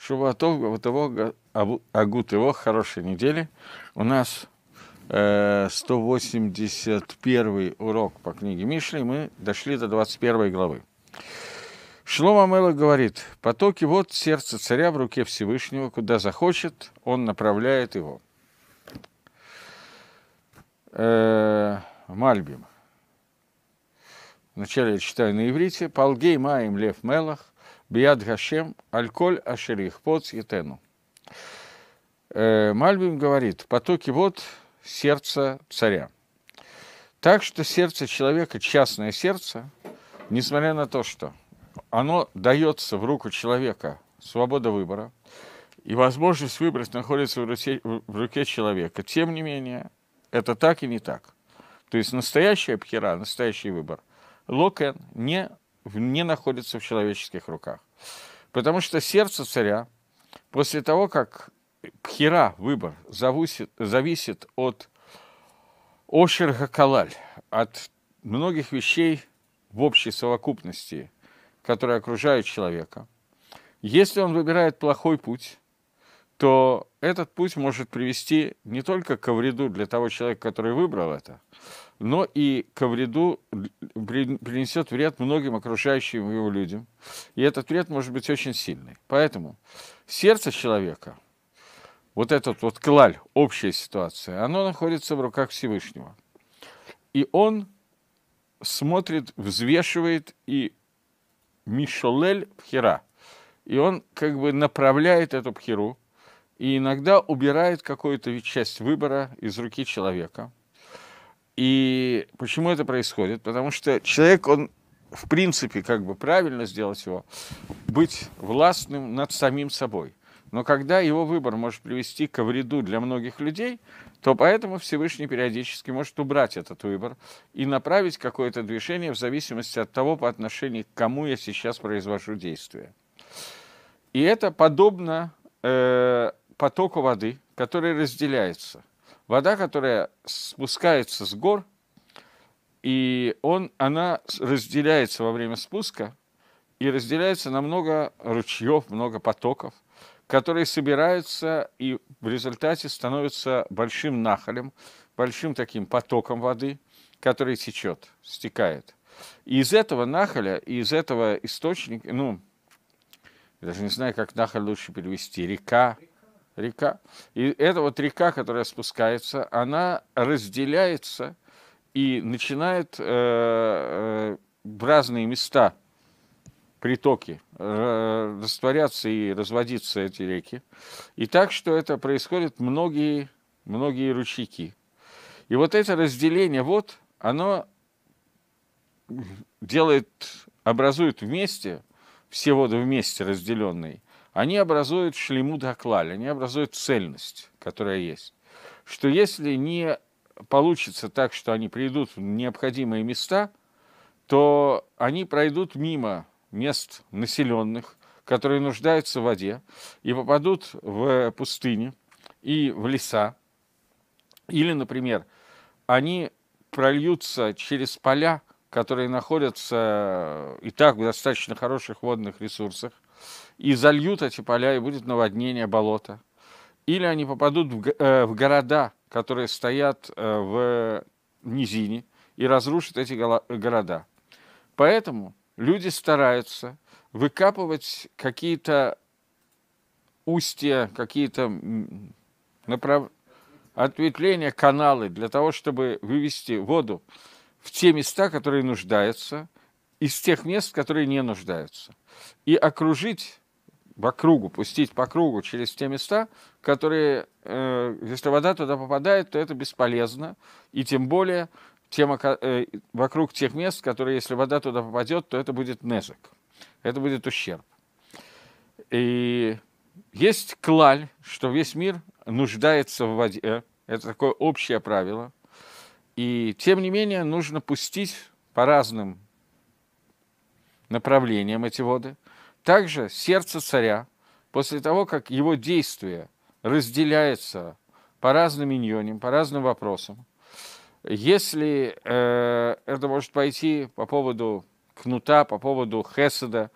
Шуватов, агут его хорошей недели. У нас 181 э, урок по книге Мишли, мы дошли до 21 главы. Шлома Мела говорит, потоки вот сердце царя в руке Всевышнего, куда захочет, он направляет его. Э, Мальбим. Вначале я читаю на иврите. Полгей маем лев мелах, Биад Гашем, Альколь Ашерих, Поц и Тену. Э, Мальбим говорит, потоки вод – сердца царя. Так что сердце человека, частное сердце, несмотря на то, что оно дается в руку человека, свобода выбора, и возможность выбрать находится в руке, в руке человека. Тем не менее, это так и не так. То есть настоящая пхера, настоящий выбор, Локен не не находится в человеческих руках. Потому что сердце царя, после того, как хера выбор зависит, зависит от ошерга калаль, от многих вещей в общей совокупности, которые окружают человека, если он выбирает плохой путь, то этот путь может привести не только к вреду для того человека, который выбрал это, но и ко вреду принесет вред многим окружающим его людям. И этот вред может быть очень сильный. Поэтому сердце человека, вот этот вот клаль, общая ситуация, оно находится в руках Всевышнего. И он смотрит, взвешивает и Мишолель Пхера. И он как бы направляет эту Пхеру и иногда убирает какую-то часть выбора из руки человека. И почему это происходит? Потому что человек, он в принципе, как бы правильно сделать его, быть властным над самим собой. Но когда его выбор может привести к вреду для многих людей, то поэтому Всевышний периодически может убрать этот выбор и направить какое-то движение в зависимости от того, по отношению к кому я сейчас произвожу действие. И это подобно э, потоку воды, который разделяется. Вода, которая спускается с гор, и он, она разделяется во время спуска и разделяется на много ручьев, много потоков, которые собираются и в результате становятся большим нахалем, большим таким потоком воды, который течет, стекает. И из этого нахаля, из этого источника, ну, даже не знаю, как нахаль лучше перевести, река, река. И эта вот река, которая спускается, она разделяется и начинает э, э, в разные места притоки э, растворяться и разводиться эти реки. И так, что это происходит многие, многие ручейки. И вот это разделение, вот, оно делает, образует вместе, все воды вместе разделенные, они образуют шлемут хаклаль, они образуют цельность, которая есть. Что если не получится так, что они придут в необходимые места, то они пройдут мимо мест населенных, которые нуждаются в воде, и попадут в пустыни и в леса. Или, например, они прольются через поля, которые находятся и так в достаточно хороших водных ресурсах, и зальют эти поля, и будет наводнение болота. Или они попадут в, э, в города, которые стоят э, в низине, и разрушат эти города. Поэтому люди стараются выкапывать какие-то устья, какие-то направ... ответвления, каналы для того, чтобы вывести воду в те места, которые нуждаются, из тех мест, которые не нуждаются и окружить по кругу, пустить по кругу через те места, которые, э, если вода туда попадает, то это бесполезно. И тем более тем, э, вокруг тех мест, которые, если вода туда попадет, то это будет нежик, это будет ущерб. И есть клаль, что весь мир нуждается в воде. Это такое общее правило. И тем не менее нужно пустить по разным направлением эти воды. Также сердце царя, после того, как его действие разделяется по разным иньоним, по разным вопросам, если э, это может пойти по поводу кнута, по поводу хеседа,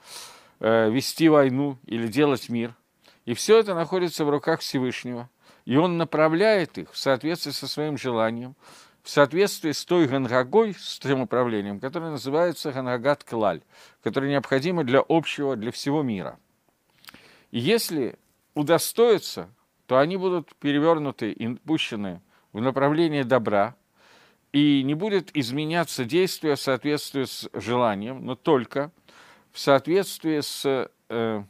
э, вести войну или делать мир, и все это находится в руках Всевышнего, и он направляет их в соответствии со своим желанием, в соответствии с той ганрагой, с тем управлением, которое называется ганрагат клаль, которое необходимо для общего, для всего мира. И если удостоится, то они будут перевернуты и пущены в направлении добра, и не будет изменяться действие в соответствии с желанием, но только в соответствии с... Э,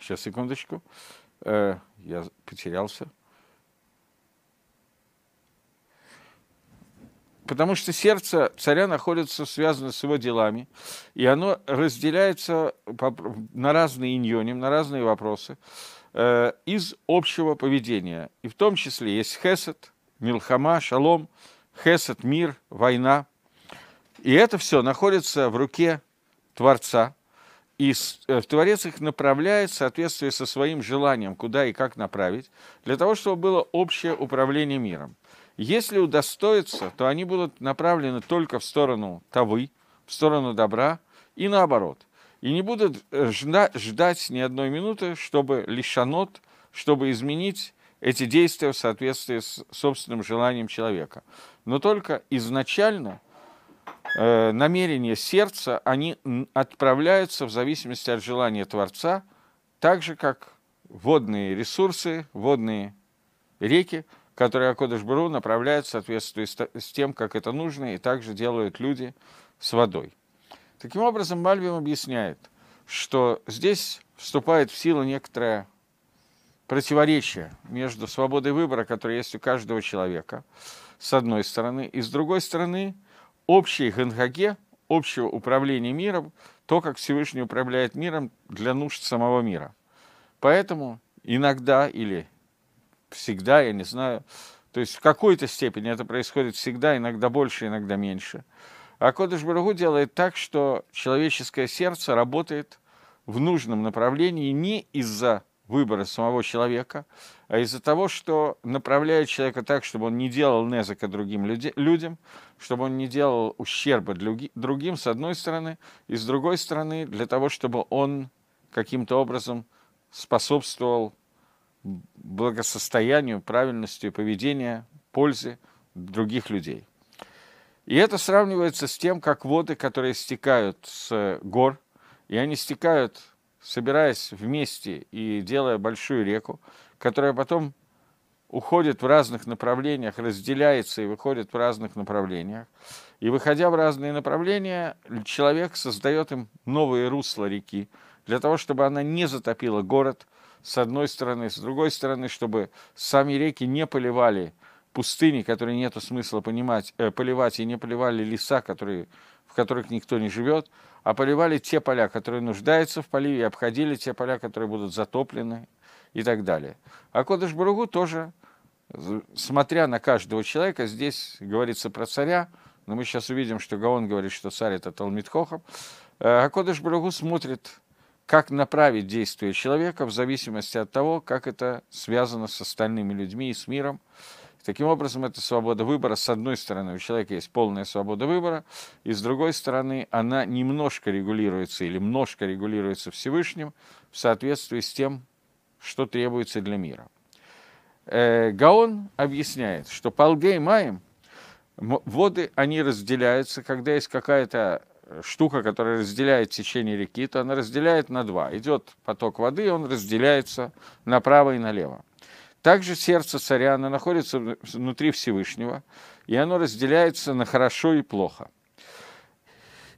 сейчас, секундочку. Э, я потерялся. Потому что сердце царя находится связано с его делами, и оно разделяется на разные иньоним, на разные вопросы э, из общего поведения. И в том числе есть хесед, милхама, шалом, хесед, мир, война. И это все находится в руке Творца, и э, Творец их направляет в соответствии со своим желанием, куда и как направить, для того, чтобы было общее управление миром. Если удостоится, то они будут направлены только в сторону тавы, в сторону добра и наоборот. И не будут жда- ждать ни одной минуты, чтобы лишанот, чтобы изменить эти действия в соответствии с собственным желанием человека. Но только изначально э, намерения сердца, они отправляются в зависимости от желания Творца, так же, как водные ресурсы, водные реки – которые Акодыш Бру направляют в соответствии с тем, как это нужно, и также делают люди с водой. Таким образом, Мальбим объясняет, что здесь вступает в силу некоторое противоречие между свободой выбора, которая есть у каждого человека, с одной стороны, и с другой стороны, общей гангаге, общего управления миром, то, как Всевышний управляет миром для нужд самого мира. Поэтому иногда или всегда, я не знаю. То есть в какой-то степени это происходит всегда, иногда больше, иногда меньше. А Кодыш Барагу делает так, что человеческое сердце работает в нужном направлении не из-за выбора самого человека, а из-за того, что направляет человека так, чтобы он не делал незака другим людям, чтобы он не делал ущерба другим, с одной стороны, и с другой стороны, для того, чтобы он каким-то образом способствовал благосостоянию, правильностью поведения, пользе других людей. И это сравнивается с тем, как воды, которые стекают с гор, и они стекают, собираясь вместе и делая большую реку, которая потом уходит в разных направлениях, разделяется и выходит в разных направлениях. И выходя в разные направления, человек создает им новые русла реки, для того, чтобы она не затопила город – с одной стороны, с другой стороны, чтобы сами реки не поливали пустыни, которые нет смысла понимать, э, поливать, и не поливали леса, которые, в которых никто не живет, а поливали те поля, которые нуждаются в поливе, и обходили те поля, которые будут затоплены и так далее. А Кодыш Баругу тоже, смотря на каждого человека, здесь говорится про царя, но мы сейчас увидим, что Гаон говорит, что царь это Талмитхохов, э, а Кодыш Баругу смотрит как направить действия человека в зависимости от того, как это связано с остальными людьми и с миром. Таким образом, это свобода выбора. С одной стороны, у человека есть полная свобода выбора, и с другой стороны, она немножко регулируется или множко регулируется Всевышним в соответствии с тем, что требуется для мира. Э, Гаон объясняет, что Палгей Маем, воды, они разделяются, когда есть какая-то штука, которая разделяет течение реки, то она разделяет на два. Идет поток воды, он разделяется направо и налево. Также сердце царя, оно находится внутри Всевышнего, и оно разделяется на хорошо и плохо.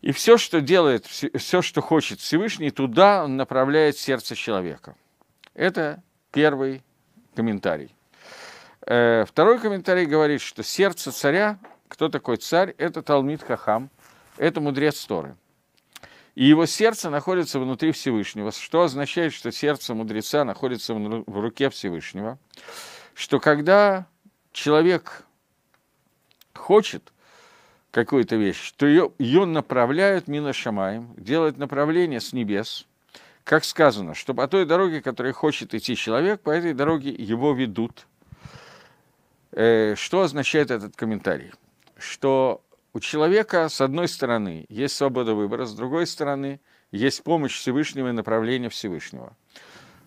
И все, что делает, все, что хочет Всевышний, туда он направляет сердце человека. Это первый комментарий. Э, второй комментарий говорит, что сердце царя, кто такой царь, это Талмит Хахам – это мудрец Торы. И его сердце находится внутри Всевышнего, что означает, что сердце мудреца находится в руке Всевышнего, что когда человек хочет какую-то вещь, то ее, ее направляют Мина Шамаем, делают направление с небес, как сказано, что по той дороге, которой хочет идти человек, по этой дороге его ведут. Э, что означает этот комментарий? Что у человека, с одной стороны, есть свобода выбора, с другой стороны, есть помощь Всевышнего и направление Всевышнего.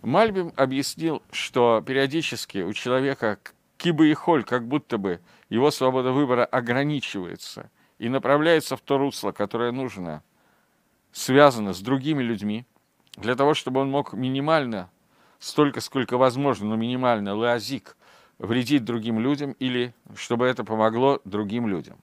Мальбим объяснил, что периодически у человека киба и холь, как будто бы его свобода выбора ограничивается и направляется в то русло, которое нужно, связано с другими людьми, для того, чтобы он мог минимально, столько, сколько возможно, но минимально, лазик, вредить другим людям или чтобы это помогло другим людям.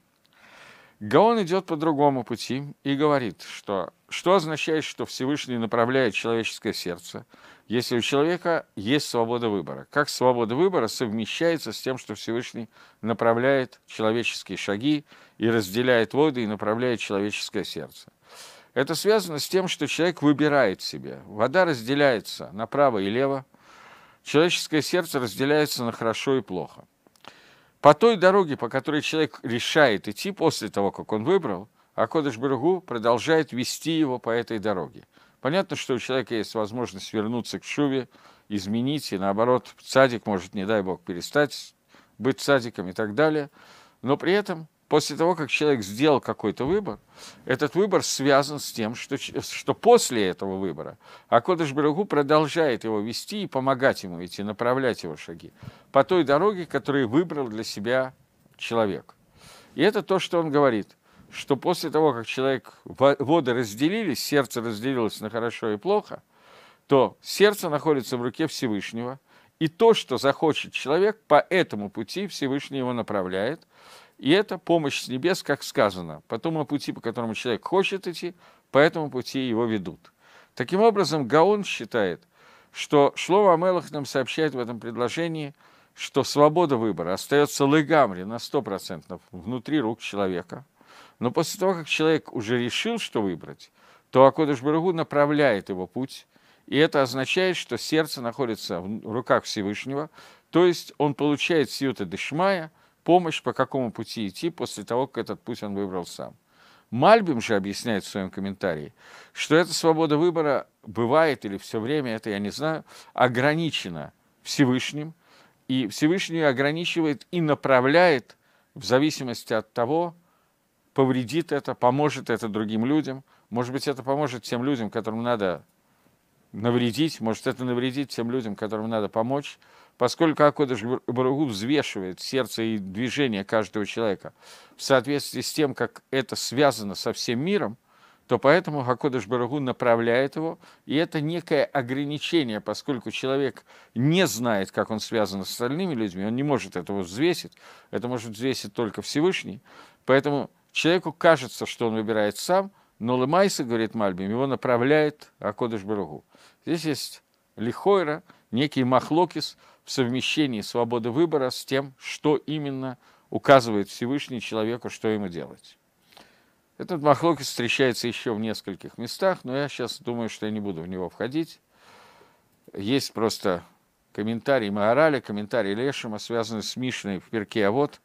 Гаон идет по другому пути и говорит, что что означает, что Всевышний направляет человеческое сердце, если у человека есть свобода выбора? Как свобода выбора совмещается с тем, что Всевышний направляет человеческие шаги и разделяет воды и направляет человеческое сердце? Это связано с тем, что человек выбирает себе. Вода разделяется направо и лево, человеческое сердце разделяется на хорошо и плохо – по той дороге, по которой человек решает идти после того, как он выбрал, а Кодыш Барагу продолжает вести его по этой дороге. Понятно, что у человека есть возможность вернуться к шуве, изменить, и наоборот, садик может, не дай бог, перестать быть садиком и так далее. Но при этом После того, как человек сделал какой-то выбор, этот выбор связан с тем, что, что после этого выбора Акодыш Барагу продолжает его вести и помогать ему идти, направлять его шаги по той дороге, которую выбрал для себя человек. И это то, что он говорит, что после того, как человек, воды разделились, сердце разделилось на хорошо и плохо, то сердце находится в руке Всевышнего, и то, что захочет человек, по этому пути Всевышний его направляет – и это помощь с небес, как сказано. Потом на пути, по которому человек хочет идти, по этому пути его ведут. Таким образом, Гаон считает, что Шлова Амелах нам сообщает в этом предложении, что свобода выбора остается лыгамри на 100% внутри рук человека. Но после того, как человек уже решил, что выбрать, то Акодыш Барагу направляет его путь, и это означает, что сердце находится в руках Всевышнего, то есть он получает сиюта Дышмая – помощь, по какому пути идти после того, как этот путь он выбрал сам. Мальбим же объясняет в своем комментарии, что эта свобода выбора бывает или все время, это я не знаю, ограничена Всевышним, и Всевышний ограничивает и направляет в зависимости от того, повредит это, поможет это другим людям, может быть, это поможет тем людям, которым надо навредить, может, это навредит тем людям, которым надо помочь, Поскольку Акодыш Баругу взвешивает сердце и движение каждого человека в соответствии с тем, как это связано со всем миром, то поэтому Хакодыш Барагу направляет его, и это некое ограничение, поскольку человек не знает, как он связан с остальными людьми, он не может этого взвесить, это может взвесить только Всевышний, поэтому человеку кажется, что он выбирает сам, но Лемайса говорит Мальбим, его направляет Акодыш Барагу. Здесь есть Лихойра, некий Махлокис – в совмещении свободы выбора с тем, что именно указывает Всевышний человеку, что ему делать. Этот махлокис встречается еще в нескольких местах, но я сейчас думаю, что я не буду в него входить. Есть просто комментарий Маораля, комментарий Лешима, связанный с Мишной в Перке, а вот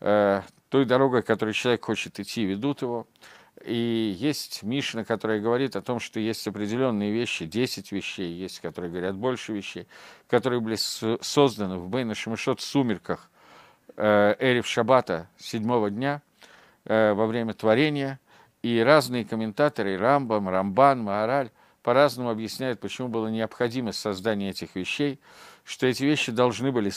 э, той дорогой, которой человек хочет идти, ведут его. И есть Мишна, которая говорит о том, что есть определенные вещи, 10 вещей есть, которые говорят больше вещей, которые были созданы в Бейна Шамишот сумерках э, Эриф Шабата седьмого дня э, во время творения. И разные комментаторы, Рамбам, Рамбан, Маораль, по-разному объясняют, почему было необходимо создание этих вещей, что эти вещи должны были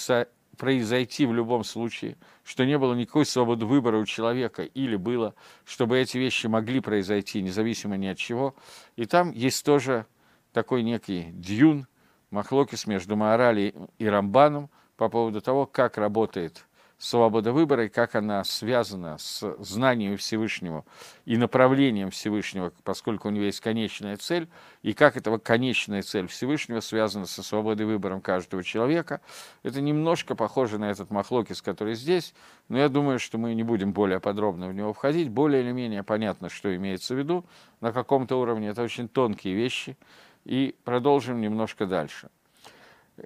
произойти в любом случае, что не было никакой свободы выбора у человека, или было, чтобы эти вещи могли произойти, независимо ни от чего. И там есть тоже такой некий дюн, махлокис между Маорали и Рамбаном по поводу того, как работает свобода выбора и как она связана с знанием Всевышнего и направлением Всевышнего, поскольку у него есть конечная цель, и как эта конечная цель Всевышнего связана со свободой выбором каждого человека. Это немножко похоже на этот махлокис, который здесь, но я думаю, что мы не будем более подробно в него входить. Более или менее понятно, что имеется в виду на каком-то уровне. Это очень тонкие вещи. И продолжим немножко дальше.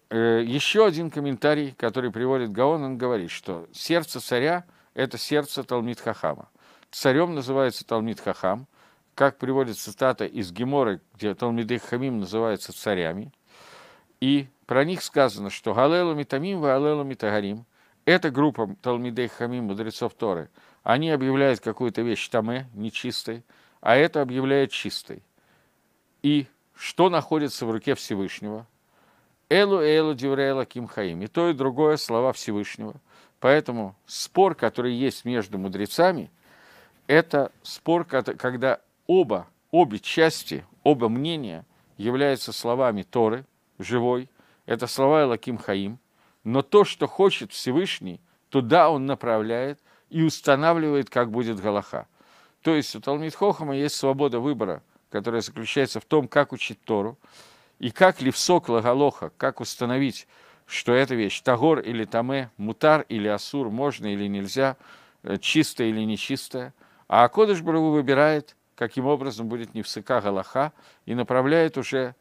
Э, еще один комментарий, который приводит Гаон, он говорит, что сердце царя – это сердце Талмит Хахама. Царем называется Талмит Хахам, как приводит цитата из Геморы, где Талмиды Хамим называются царями. И про них сказано, что Галелу Митамим ва Галелу Митагарим – эта группа Талмидей Хамим, мудрецов Торы, они объявляют какую-то вещь таме, нечистой, а это объявляет чистой. И что находится в руке Всевышнего – Элу Элу Дивреэла Кимхаим. И то, и другое слова Всевышнего. Поэтому спор, который есть между мудрецами, это спор, когда оба, обе части, оба мнения являются словами Торы, живой, это слова Элаким Хаим, но то, что хочет Всевышний, туда он направляет и устанавливает, как будет Галаха. То есть у Талмит Хохама есть свобода выбора, которая заключается в том, как учить Тору, и как левсок лагалоха, как установить, что эта вещь тагор или таме, мутар или асур, можно или нельзя, э, чистое или нечистое, А Акодыш Бару выбирает, каким образом будет невсыка галаха, и направляет уже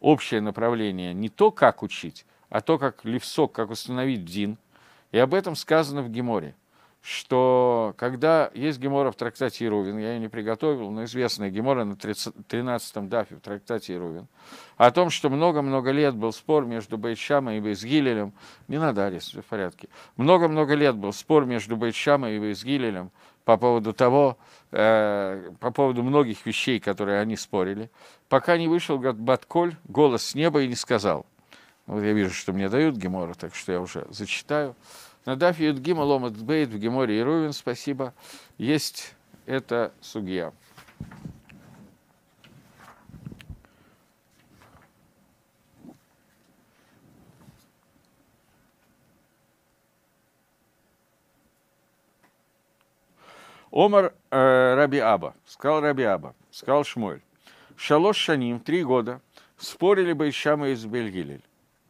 общее направление, не то, как учить, а то, как левсок, как установить дин. И об этом сказано в Геморе что когда есть гемора в трактате Рувин, я ее не приготовил, но известная гемора на 13-м дафе в трактате Рувин, о том, что много-много лет был спор между Бейтшамой и Бейзгилелем, не надо, Арис, все в порядке, много-много лет был спор между Бейтшамой и Бейзгилелем по поводу того, э, по поводу многих вещей, которые они спорили, пока не вышел Батколь, голос с неба и не сказал. Вот я вижу, что мне дают гемора, так что я уже зачитаю. Надав Юдгима Ломат Бейт в Геморе и Рувин, спасибо, есть это сугья. Омар э, Раби Аба, сказал Раби Аба, сказал Шмуэль, Шалош Шаним, три года, спорили бы Ишама из Бельгилель.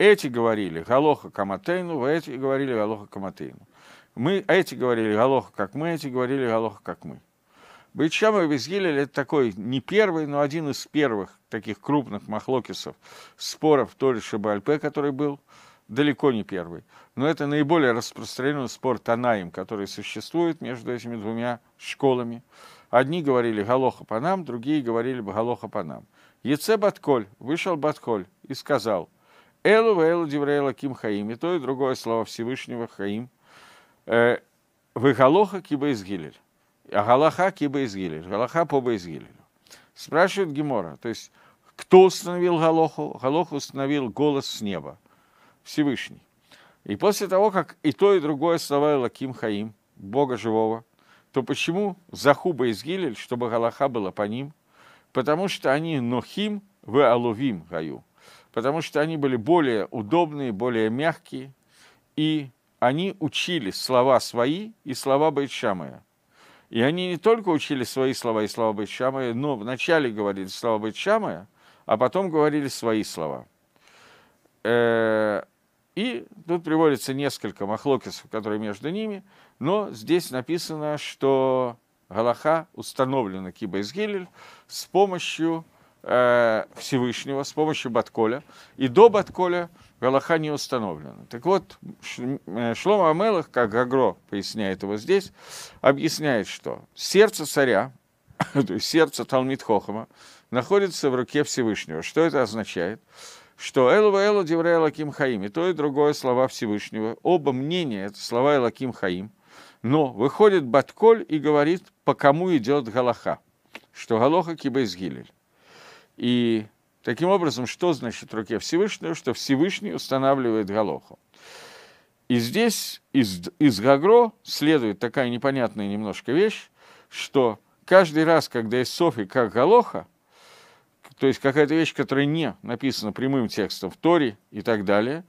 Эти говорили Галоха Каматейну, эти говорили Галоха Каматейну. Мы, эти говорили Галоха как мы, эти говорили Галоха как мы. Бейчама Визгилель – это такой не первый, но один из первых таких крупных махлокисов споров Тори Шибальпе, который был, далеко не первый. Но это наиболее распространенный спор Танаим, который существует между этими двумя школами. Одни говорили «Галоха по нам», другие говорили «Галоха по нам». Яце Батколь, вышел Батколь и сказал – Элу Элу Диврейла Ким Хаим. И то, и другое слово Всевышнего Хаим. Э, Выгалоха Киба из А Галаха Киба из Гилель. Галаха по из Спрашивает Гемора. То есть, кто установил Галоху? Галоху установил голос с неба. Всевышний. И после того, как и то, и другое слово Элаким Хаим, Бога Живого, то почему Захуба из Гилель, чтобы Галаха была по ним? Потому что они Нохим в Алувим Гаю потому что они были более удобные, более мягкие, и они учили слова свои и слова Байтшамая. И они не только учили свои слова и слова Байтшамая, но вначале говорили слова Байтшамая, а потом говорили свои слова. Э, и тут приводится несколько махлокисов, которые между ними, но здесь написано, что Галаха установлена Киба Изгилель с помощью э, Всевышнего с помощью Батколя, и до Батколя Галаха не установлена. Так вот, э, Шлома Амелах, как Гагро поясняет его здесь, объясняет, что сердце царя, то есть сердце Талмит Хохама, находится в руке Всевышнего. Что это означает? Что Элва Элу Деврей Элаким Хаим, и то, и другое слова Всевышнего. Оба мнения – это слова Элаким Хаим. Но выходит Батколь и говорит, по кому идет Галаха, что Галоха Кибейс Гилель. И таким образом, что значит руке Всевышнего? Что Всевышний устанавливает Голоху. И здесь из, из Гагро следует такая непонятная немножко вещь, что каждый раз, когда есть Софи как Голоха, то есть какая-то вещь, которая не написана прямым текстом в Торе и так далее,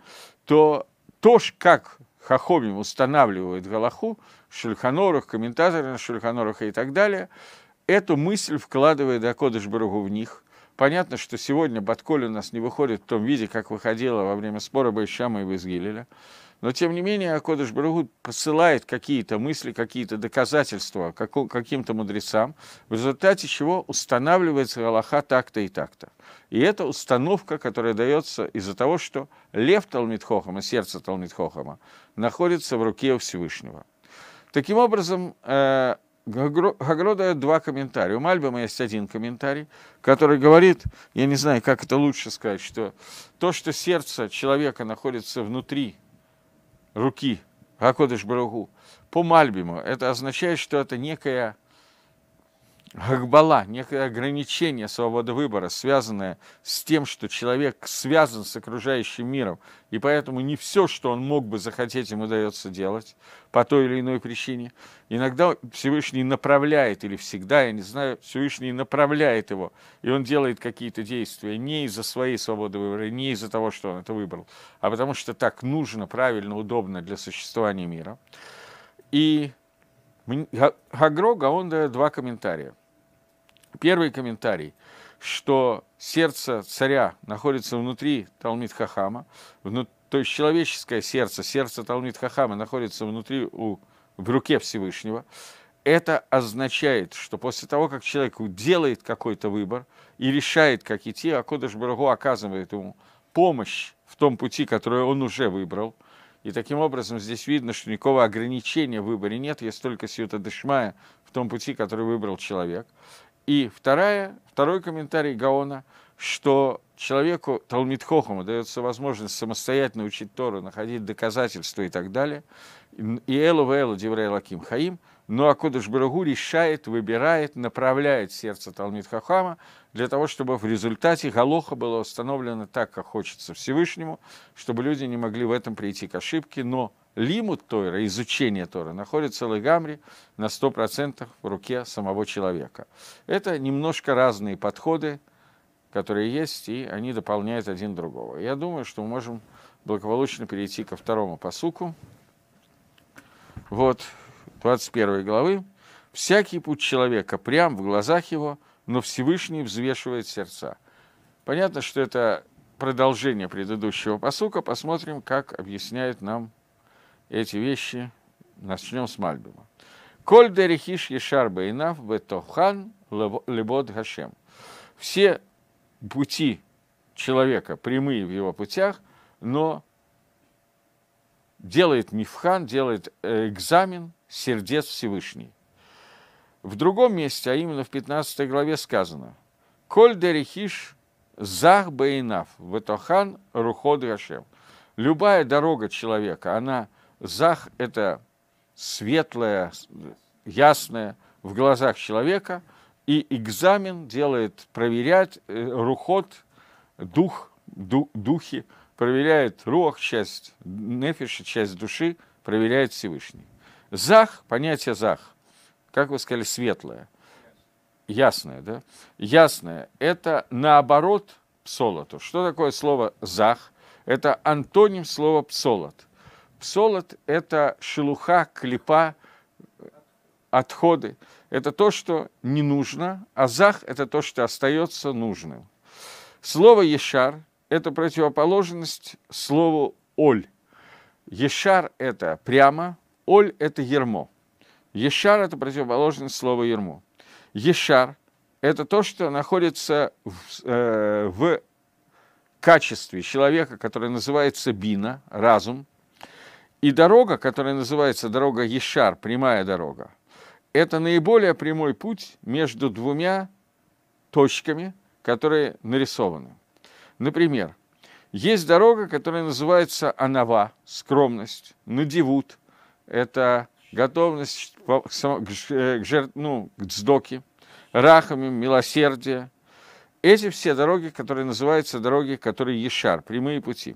то то, как Хахомим устанавливает Галаху, Шульханорах, комментаторы на Шульханорах и так далее, эту мысль вкладывает Акодыш Барагу в них – Понятно, что сегодня Батколь у нас не выходит в том виде, как выходила во время спора Байшама и Безгилеля. Но, тем не менее, Акодыш Барагут посылает какие-то мысли, какие-то доказательства каким-то мудрецам, в результате чего устанавливается Аллаха так-то и так-то. И это установка, которая дается из-за того, что лев Талмитхохама, сердце Талмитхохама, находится в руке Всевышнего. Таким образом, э, Гагро дает два комментария. У Мальбима есть один комментарий, который говорит, я не знаю, как это лучше сказать, что то, что сердце человека находится внутри руки Акодыш Барагу, по Мальбиму, это означает, что это некая гагбала, некое ограничение свободы выбора, связанное с тем, что человек связан с окружающим миром, и поэтому не все, что он мог бы захотеть, ему дается делать по той или иной причине. Иногда Всевышний направляет, или всегда, я не знаю, Всевышний направляет его, и он делает какие-то действия не из-за своей свободы выбора, не из-за того, что он это выбрал, а потому что так нужно, правильно, удобно для существования мира. И он Гаонда два комментария – Первый комментарий, что сердце царя находится внутри Талмит Хахама, вну, то есть человеческое сердце, сердце Талмит Хахама находится внутри у, в руке Всевышнего. Это означает, что после того, как человек делает какой-то выбор и решает, как идти, Акодыш Барагу оказывает ему помощь в том пути, который он уже выбрал. И таким образом здесь видно, что никакого ограничения в выборе нет, есть только Сьюта Дышмая в том пути, который выбрал человек. И вторая, второй комментарий Гаона, что человеку Талмитхохому дается возможность самостоятельно учить Тору, находить доказательства и так далее. И Элу Вэлу Деврей Лаким Хаим, но «Ну, Акудыш Барагу решает, выбирает, направляет сердце Талмит Хахама для того, чтобы в результате Галоха было установлено так, как хочется Всевышнему, чтобы люди не могли в этом прийти к ошибке, но лимут Тойра, изучение Тора, находится Легамри на 100% в руке самого человека. Это немножко разные подходы, которые есть, и они дополняют один другого. Я думаю, что мы можем благополучно перейти ко второму посуку. Вот, 21 главы. «Всякий путь человека прям в глазах его, но Всевышний взвешивает сердца». Понятно, что это продолжение предыдущего посука. Посмотрим, как объясняет нам эти вещи. Начнем с Мальбима. Коль дерихиш ешар бейнав бетохан лебод гашем. Все пути человека прямые в его путях, но делает мифхан, делает э, экзамен сердец Всевышний. В другом месте, а именно в 15 главе сказано «Коль дерихиш зах бейнав бетохан руход гашем». Любая дорога человека, она – Зах – это светлое, ясное в глазах человека, и экзамен делает проверять э, рухот, дух, ду, духи, проверяет рух, часть нефиша, часть души, проверяет Всевышний. Зах, понятие зах, как вы сказали, светлое, ясное, да? Ясное – это наоборот псолоту. Что такое слово зах? Это антоним слова псолот – Солод – это шелуха, клепа, отходы. Это то, что не нужно, а зах – это то, что остается нужным. Слово «ешар» – это противоположность слову «оль». Ешар – это прямо, оль – это ермо. Ешар – это противоположность слова ермо. Ешар – это то, что находится в, э, в качестве человека, который называется бина, разум, и дорога, которая называется дорога Ешар, прямая дорога, это наиболее прямой путь между двумя точками, которые нарисованы. Например, есть дорога, которая называется Анава, скромность, надевут, это готовность э, к, жертв, ну, к дздоке, Рахами, милосердие. Эти все дороги, которые называются дороги, которые Ешар, прямые пути.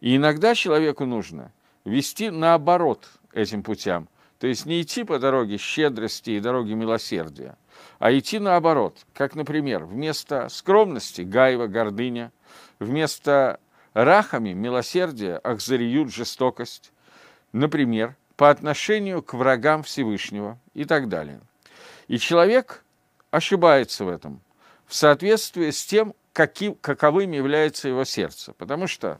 И иногда человеку нужно – вести наоборот этим путям. То есть не идти по дороге щедрости и дороге милосердия, а идти наоборот. Как, например, вместо скромности – гаева, гордыня, вместо рахами – милосердия ахзариют, жестокость. Например, по отношению к врагам Всевышнего и так далее. И человек ошибается в этом в соответствии с тем, каким, каковым является его сердце. Потому что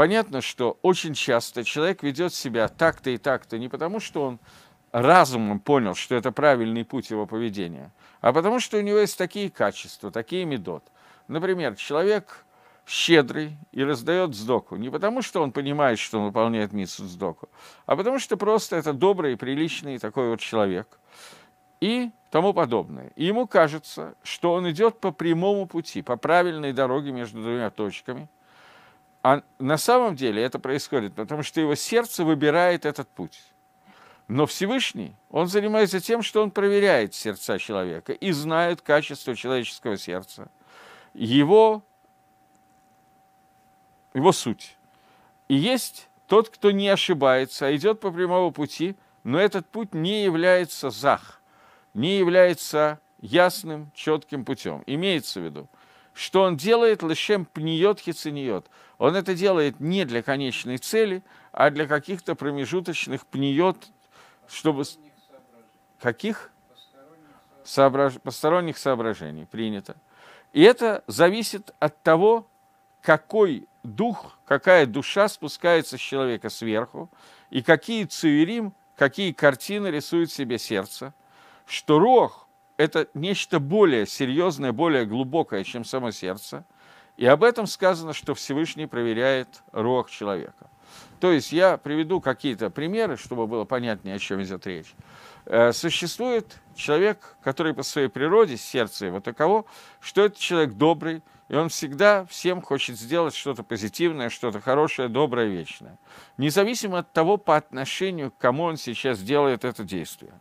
Понятно, что очень часто человек ведет себя так-то и так-то не потому, что он разумом понял, что это правильный путь его поведения, а потому что у него есть такие качества, такие медот. Например, человек щедрый и раздает сдоку. Не потому, что он понимает, что он выполняет миссу сдоку, а потому что просто это добрый, приличный такой вот человек и тому подобное. И ему кажется, что он идет по прямому пути, по правильной дороге между двумя точками – а на самом деле это происходит, потому что его сердце выбирает этот путь. Но Всевышний, он занимается тем, что он проверяет сердца человека и знает качество человеческого сердца, его, его суть. И есть тот, кто не ошибается, а идет по прямому пути, но этот путь не является зах, не является ясным, четким путем. Имеется в виду – что он делает лышем пниет хицениет. Он это делает не для конечной цели, а для каких-то промежуточных пниет, чтобы... Каких? соображений, Посторонних соображений. Принято. И это зависит от того, какой дух, какая душа спускается с человека сверху, и какие цуерим, какие картины рисует себе сердце, что рох – это нечто более серьезное, более глубокое, чем само сердце. И об этом сказано, что Всевышний проверяет рух человека. То есть я приведу какие-то примеры, чтобы было понятнее, о чем идет речь. Э, существует человек, который по своей природе, сердце его таково, что этот человек добрый, и он всегда всем хочет сделать что-то позитивное, что-то хорошее, доброе, вечное. Независимо от того, по отношению к кому он сейчас делает это действие.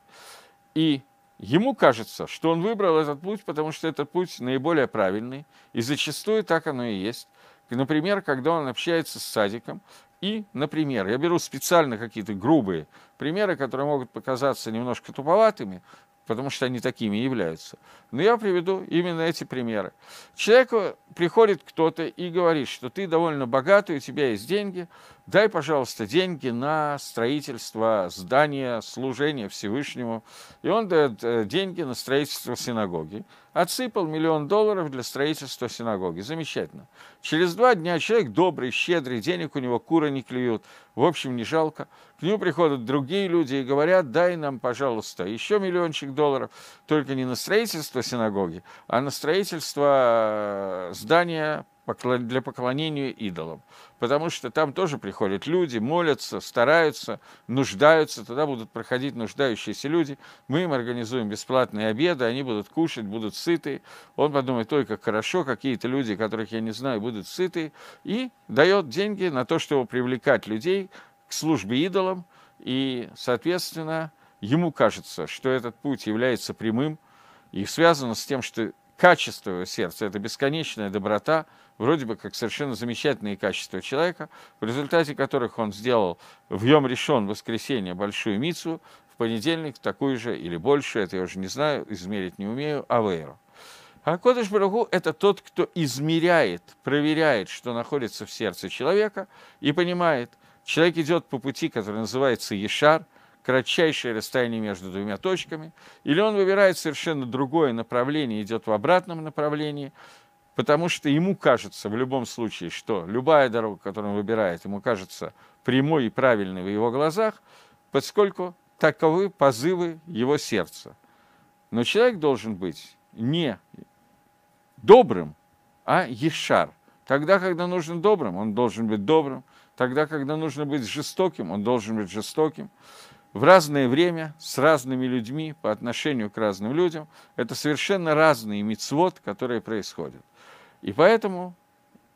И Ему кажется, что он выбрал этот путь, потому что этот путь наиболее правильный, и зачастую так оно и есть. Например, когда он общается с садиком, и, например, я беру специально какие-то грубые примеры, которые могут показаться немножко туповатыми, потому что они такими являются. Но я приведу именно эти примеры. Человеку приходит кто-то и говорит, что ты довольно богатый, у тебя есть деньги, дай, пожалуйста, деньги на строительство здания, служения Всевышнему. И он дает э, деньги на строительство синагоги. Отсыпал миллион долларов для строительства синагоги. Замечательно. Через два дня человек добрый, щедрый, денег у него куры не клюют. В общем, не жалко. К нему приходят другие люди и говорят, дай нам, пожалуйста, еще миллиончик долларов, только не на строительство синагоги, а на строительство э, здания для поклонения идолам. Потому что там тоже приходят люди, молятся, стараются, нуждаются, туда будут проходить нуждающиеся люди. Мы им организуем бесплатные обеды, они будут кушать, будут сыты. Он подумает, ой, как хорошо, какие-то люди, которых я не знаю, будут сыты. И дает деньги на то, чтобы привлекать людей к службе идолам. И, соответственно, ему кажется, что этот путь является прямым и связано с тем, что качество его сердца, это бесконечная доброта, вроде бы как совершенно замечательные качества человека, в результате которых он сделал в Йом решен воскресенье большую мицу, в понедельник такую же или больше, это я уже не знаю, измерить не умею, авейру. А Кодыш Барагу – это тот, кто измеряет, проверяет, что находится в сердце человека, и понимает, человек идет по пути, который называется Ешар – кратчайшее расстояние между двумя точками, или он выбирает совершенно другое направление, идет в обратном направлении, потому что ему кажется в любом случае, что любая дорога, которую он выбирает, ему кажется прямой и правильной в его глазах, поскольку таковы позывы его сердца. Но человек должен быть не добрым, а ешар. Тогда, когда нужно добрым, он должен быть добрым. Тогда, когда нужно быть жестоким, он должен быть жестоким в разное время с разными людьми по отношению к разным людям. Это совершенно разные мицвод, которые происходят. И поэтому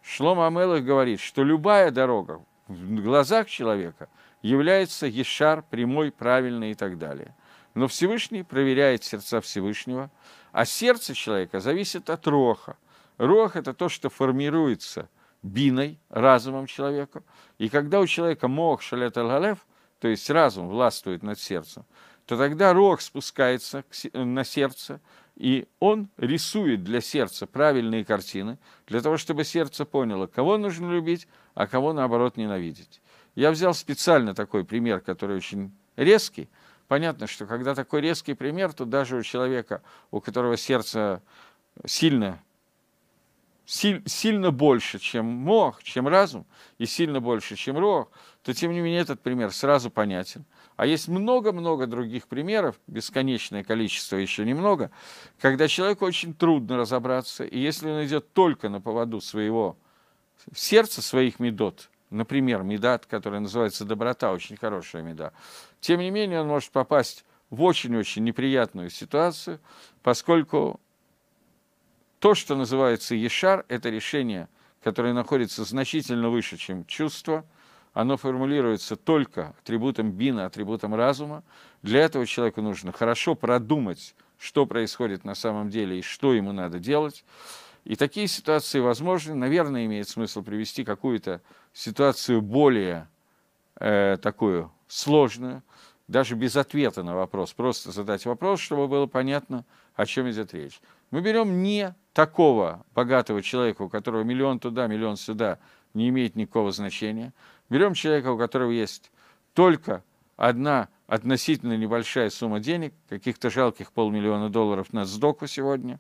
Шлома Амелах говорит, что любая дорога в глазах человека является ешар, прямой, правильной и так далее. Но Всевышний проверяет сердца Всевышнего, а сердце человека зависит от роха. Рох – это то, что формируется биной, разумом человека. И когда у человека мох шалет аль то есть разум властвует над сердцем, то тогда рог спускается э, на сердце, и он рисует для сердца правильные картины, для того, чтобы сердце поняло, кого нужно любить, а кого, наоборот, ненавидеть. Я взял специально такой пример, который очень резкий. Понятно, что когда такой резкий пример, то даже у человека, у которого сердце сильно сильно больше, чем мог, чем разум, и сильно больше, чем рог, то, тем не менее, этот пример сразу понятен. А есть много-много других примеров, бесконечное количество, еще немного, когда человеку очень трудно разобраться, и если он идет только на поводу своего сердца, своих медот, например, медат, который называется доброта, очень хорошая меда, тем не менее он может попасть в очень-очень неприятную ситуацию, поскольку то, что называется Ешар, это решение, которое находится значительно выше, чем чувство, оно формулируется только атрибутом бина, атрибутом разума. Для этого человеку нужно хорошо продумать, что происходит на самом деле и что ему надо делать. И такие ситуации возможны. Наверное, имеет смысл привести какую-то ситуацию более э, такую сложную, даже без ответа на вопрос, просто задать вопрос, чтобы было понятно, о чем идет речь. Мы берем не такого богатого человека, у которого миллион туда, миллион сюда, не имеет никакого значения. Берем человека, у которого есть только одна относительно небольшая сумма денег, каких-то жалких полмиллиона долларов на сдоку сегодня,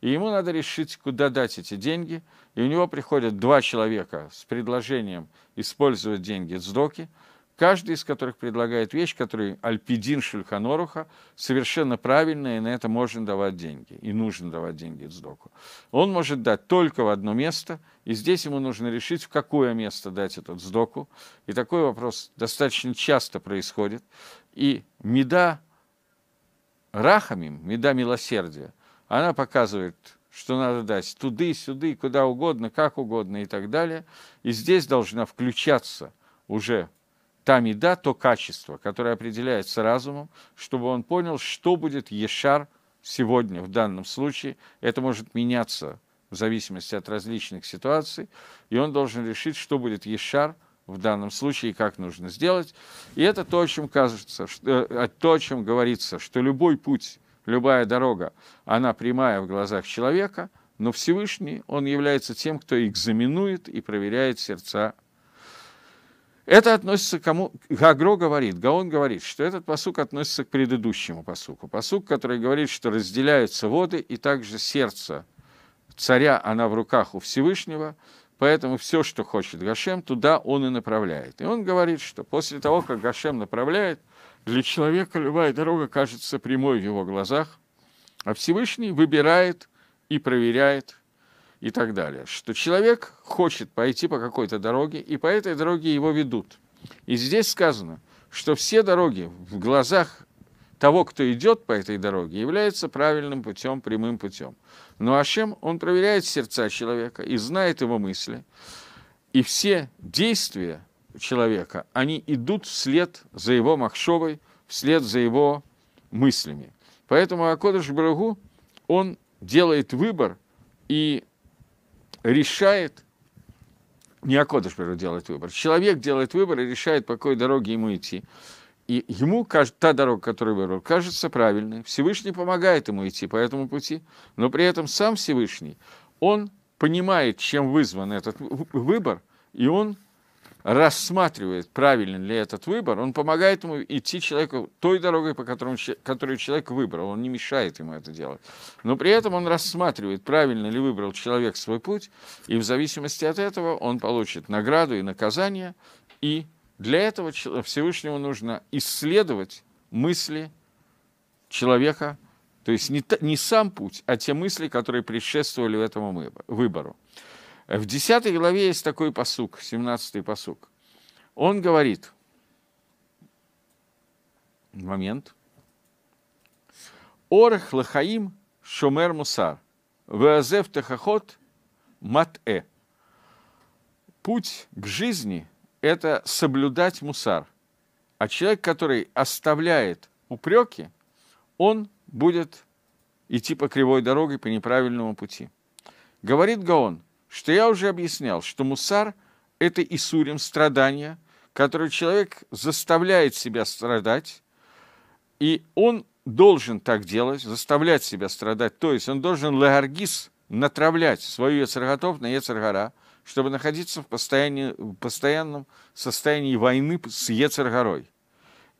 и ему надо решить, куда дать эти деньги, и у него приходят два человека с предложением использовать деньги сдоки, каждый из которых предлагает вещь, которую Альпидин Шульханоруха совершенно правильная, и на это можно давать деньги, и нужно давать деньги сдоку. Он может дать только в одно место, и здесь ему нужно решить, в какое место дать этот сдоку. И такой вопрос достаточно часто происходит. И меда рахамим, меда милосердия, она показывает что надо дать туды, сюды, куда угодно, как угодно и так далее. И здесь должна включаться уже та меда, то качество, которое определяется разумом, чтобы он понял, что будет Ешар сегодня, в данном случае. Это может меняться в зависимости от различных ситуаций, и он должен решить, что будет Ешар в данном случае и как нужно сделать. И это то, о чем, кажется, что, э, то, о чем говорится, что любой путь, любая дорога, она прямая в глазах человека, но Всевышний, он является тем, кто экзаменует и проверяет сердца это относится к кому? Гагро говорит, Гаон говорит, что этот посук относится к предыдущему посуку. Посук, который говорит, что разделяются воды и также сердце царя, она в руках у Всевышнего, поэтому все, что хочет Гашем, туда он и направляет. И он говорит, что после того, как Гашем направляет, для человека любая дорога кажется прямой в его глазах, а Всевышний выбирает и проверяет – и так далее. Что человек хочет пойти по какой-то дороге, и по этой дороге его ведут. И здесь сказано, что все дороги в глазах того, кто идет по этой дороге, являются правильным путем, прямым путем. Но ну, Ашем, он проверяет сердца человека и знает его мысли. И все действия человека, они идут вслед за его махшовой, вслед за его мыслями. Поэтому Акодыш Брагу, он делает выбор и решает, не Акодыш Бару делает выбор, человек делает выбор и решает, по какой дороге ему идти. И ему та дорога, которую выбрал, кажется правильной. Всевышний помогает ему идти по этому пути, но при этом сам Всевышний, он понимает, чем вызван этот выбор, и он рассматривает, правильен ли этот выбор, он помогает ему идти человеку той дорогой, по которой которую человек выбрал. Он не мешает ему это делать. Но при этом он рассматривает, правильно ли выбрал человек свой путь, и в зависимости от этого он получит награду и наказание. И для этого Всевышнего нужно исследовать мысли человека, то есть не, не сам путь, а те мысли, которые предшествовали этому выбору. В 10 главе есть такой посук, 17-й посук. Он говорит, момент, Орх лахаим шумер мусар, веазев тахахот мат Путь к жизни – это соблюдать мусар. А человек, который оставляет упреки, он будет идти по кривой дороге, по неправильному пути. Говорит Гаон – что я уже объяснял, что мусар – это Исурим страдания, которое человек заставляет себя страдать, и он должен так делать, заставлять себя страдать. То есть он должен легаргис натравлять свою яцерготов на яцергора, чтобы находиться в постоянном состоянии войны с яцергорой.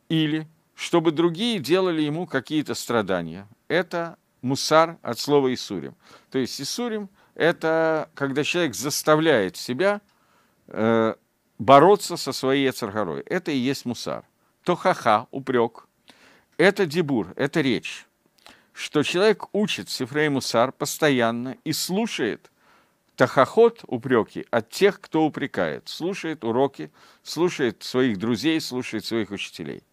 Или чтобы другие делали ему какие-то страдания. Это мусар от слова Исурим. То есть Исурим это когда человек заставляет себя э, бороться со своей яцергорой. Это и есть мусар. То ха-ха, упрек. Это дебур, это речь. Что человек учит сифрей мусар постоянно и слушает тахоход, упреки, от тех, кто упрекает. Слушает уроки, слушает своих друзей, слушает своих учителей.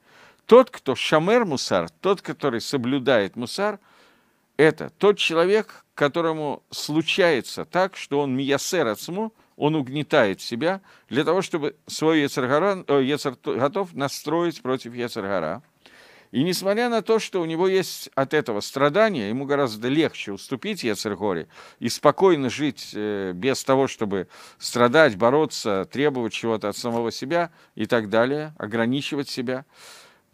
Тот, кто шамер мусар, тот, который соблюдает мусар, это тот человек, которому случается так, что он миясерацму, он угнетает себя для того, чтобы свой Ецаргара, э, Ецар готов настроить против Ецаргара. И несмотря на то, что у него есть от этого страдания, ему гораздо легче уступить Ецергоре и спокойно жить э, без того, чтобы страдать, бороться, требовать чего-то от самого себя и так далее, ограничивать себя.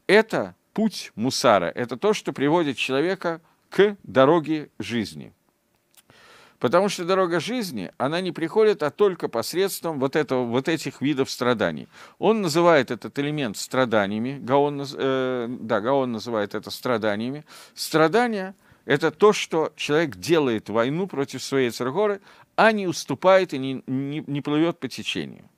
Это путь мусара, это то, что приводит человека к дороге жизни. Потому что дорога жизни, она не приходит, а только посредством вот, этого, вот этих видов страданий. Он называет этот элемент страданиями, Гаон, э, да, Гаон называет это страданиями. Страдания – это то, что человек делает войну против своей царгоры, а не уступает и не, не, не плывет по течению.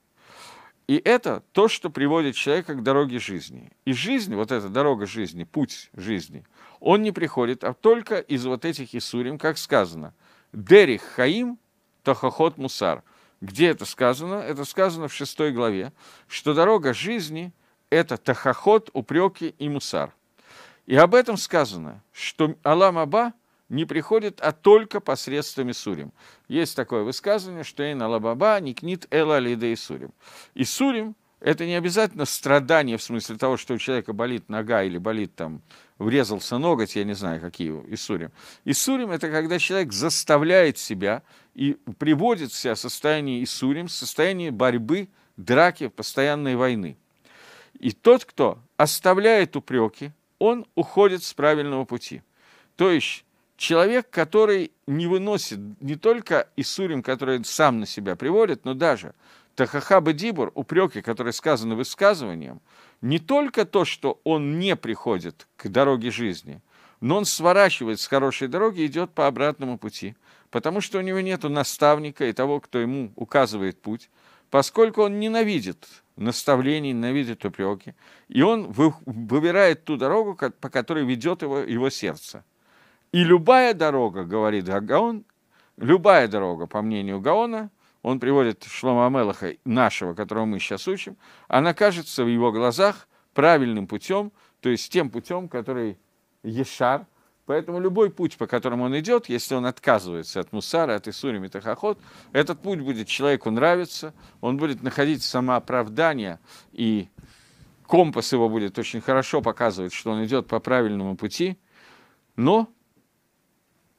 И это то, что приводит человека к дороге жизни. И жизнь, вот эта дорога жизни, путь жизни, он не приходит, а только из вот этих Исурим, как сказано – Дерих Хаим Тохохот Мусар. Где это сказано? Это сказано в шестой главе, что дорога жизни – это тахоход, упреки и мусар. И об этом сказано, что Алам Аба не приходит, а только посредством Исурим. Есть такое высказывание, что Эйн Алабаба никнит Эла Алида Исурим. Исурим – это не обязательно страдание в смысле того, что у человека болит нога или болит там, врезался ноготь, я не знаю, какие Иссурим. Иссурим – это когда человек заставляет себя и приводит себя в состояние Иссурим, в состояние борьбы, драки, постоянной войны. И тот, кто оставляет упреки, он уходит с правильного пути. То есть человек, который не выносит не только Иссурим, который сам на себя приводит, но даже – Тахахаба Дибур, упреки, которые сказаны высказыванием, не только то, что он не приходит к дороге жизни, но он сворачивает с хорошей дороги и идет по обратному пути, потому что у него нет наставника и того, кто ему указывает путь, поскольку он ненавидит наставлений, ненавидит упреки, и он выбирает ту дорогу, по которой ведет его, его сердце. И любая дорога, говорит Гаон, любая дорога, по мнению Гаона, он приводит Шлома Амелаха, нашего, которого мы сейчас учим, она кажется в его глазах правильным путем, то есть тем путем, который Ешар. Поэтому любой путь, по которому он идет, если он отказывается от мусара, от Исури Митахахот, этот путь будет человеку нравиться, он будет находить самооправдание, и компас его будет очень хорошо показывать, что он идет по правильному пути, но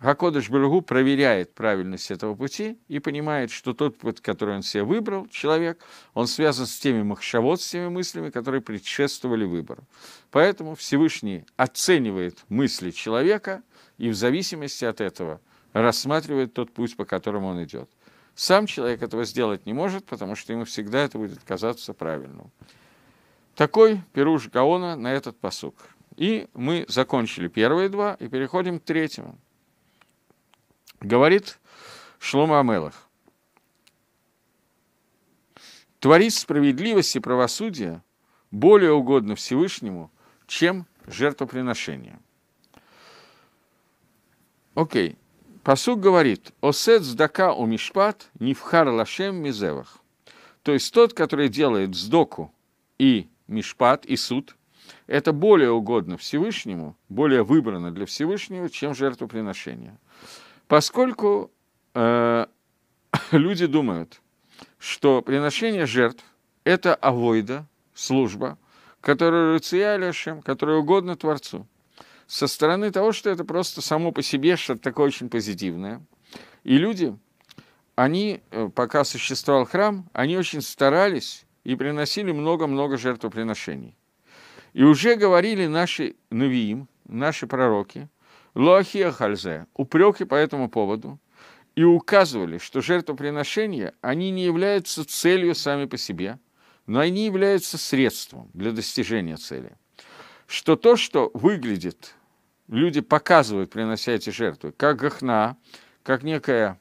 Гакодыш Барагу проверяет правильность этого пути и понимает, что тот путь, который он себе выбрал, человек, он связан с теми махшавод, мыслями, которые предшествовали выбору. Поэтому Всевышний оценивает мысли человека и в зависимости от этого рассматривает тот путь, по которому он идет. Сам человек этого сделать не может, потому что ему всегда это будет казаться правильным. Такой Перуш Гаона на этот посук. И мы закончили первые два и переходим к третьему. Говорит Шлома Амелах. Творить справедливость и правосудие более угодно Всевышнему, чем жертвоприношение. Окей. Посук говорит, «Осет сдака у мишпат нивхар лашем мизевах». То есть тот, который делает сдоку и мишпат, и суд, это более угодно Всевышнему, более выбрано для Всевышнего, чем жертвоприношение. Поскольку э, люди думают, что приношение жертв – это авойда, служба, которую рациалишем, которая угодно Творцу. Со стороны того, что это просто само по себе что-то такое очень позитивное. И люди, они, э, пока существовал храм, они очень старались и приносили много-много жертвоприношений. И уже говорили наши навиим, наши пророки – Лоахия Хальзе, упреки по этому поводу, и указывали, что жертвоприношения, они не являются целью сами по себе, но они являются средством для достижения цели. Что то, что выглядит, люди показывают, принося эти жертвы, как гахна, как некое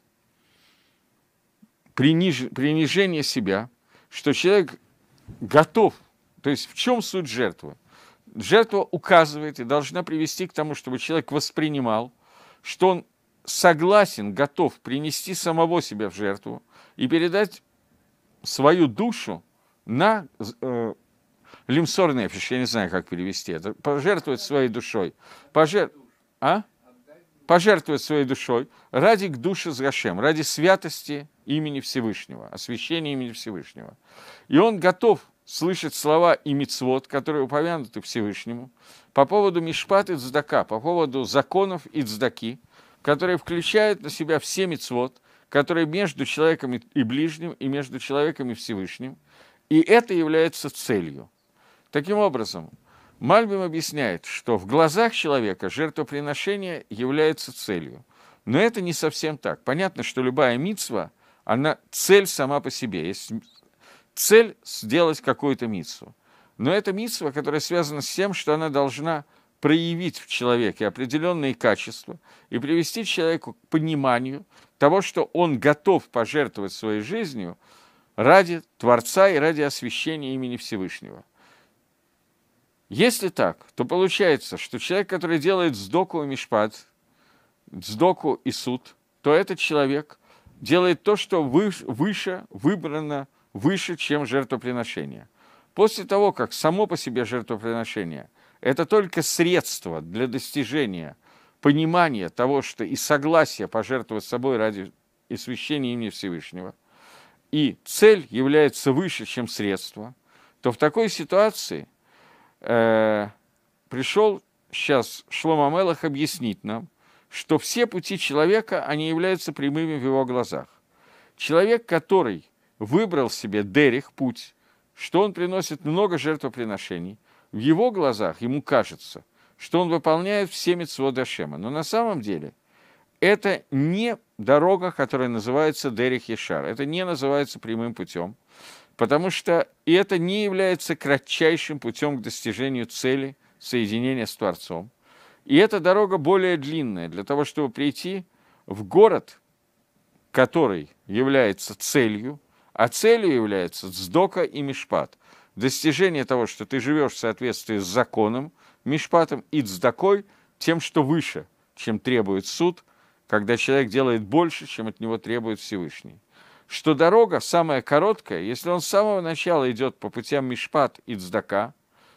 приниж... принижение себя, что человек готов. То есть в чем суть жертвы? Жертва указывает и должна привести к тому, чтобы человек воспринимал, что он согласен, готов принести самого себя в жертву и передать свою душу на э, лимсор нефиш, я не знаю, как перевести это, пожертвовать своей душой. Пожер... А? Пожертвовать своей душой ради к душе с Гошем, ради святости имени Всевышнего, освящения имени Всевышнего. И он готов слышит слова и мицвод, которые упомянуты Всевышнему, по поводу мишпат и цдака, по поводу законов и цдаки, которые включают на себя все мицвод, которые между человеком и ближним, и между человеком и Всевышним, и это является целью. Таким образом, Мальбим объясняет, что в глазах человека жертвоприношение является целью. Но это не совсем так. Понятно, что любая мицва, она цель сама по себе. Есть цель сделать какую-то митсу. Но это миссия, которая связана с тем, что она должна проявить в человеке определенные качества и привести человеку к пониманию того, что он готов пожертвовать своей жизнью ради Творца и ради освящения имени Всевышнего. Если так, то получается, что человек, который делает сдоку и мишпад, сдоку и суд, то этот человек делает то, что выше выбрано – выше, чем жертвоприношение. После того, как само по себе жертвоприношение – это только средство для достижения понимания того, что и согласие пожертвовать собой ради освящения имени Всевышнего, и цель является выше, чем средство, то в такой ситуации э, пришел сейчас Шлома Мелах объяснить нам, что все пути человека, они являются прямыми в его глазах. Человек, который выбрал себе Дерих путь, что он приносит много жертвоприношений. В его глазах ему кажется, что он выполняет все митцвот Дашема. Но на самом деле это не дорога, которая называется Дерих Ешар. Это не называется прямым путем, потому что и это не является кратчайшим путем к достижению цели соединения с Творцом. И эта дорога более длинная для того, чтобы прийти в город, который является целью, а целью является сдока и мишпат. Достижение того, что ты живешь в соответствии с законом, мишпатом и дздакой, тем, что выше, чем требует суд, когда человек делает больше, чем от него требует Всевышний. Что дорога самая короткая, если он с самого начала идет по путям мишпат и дздака,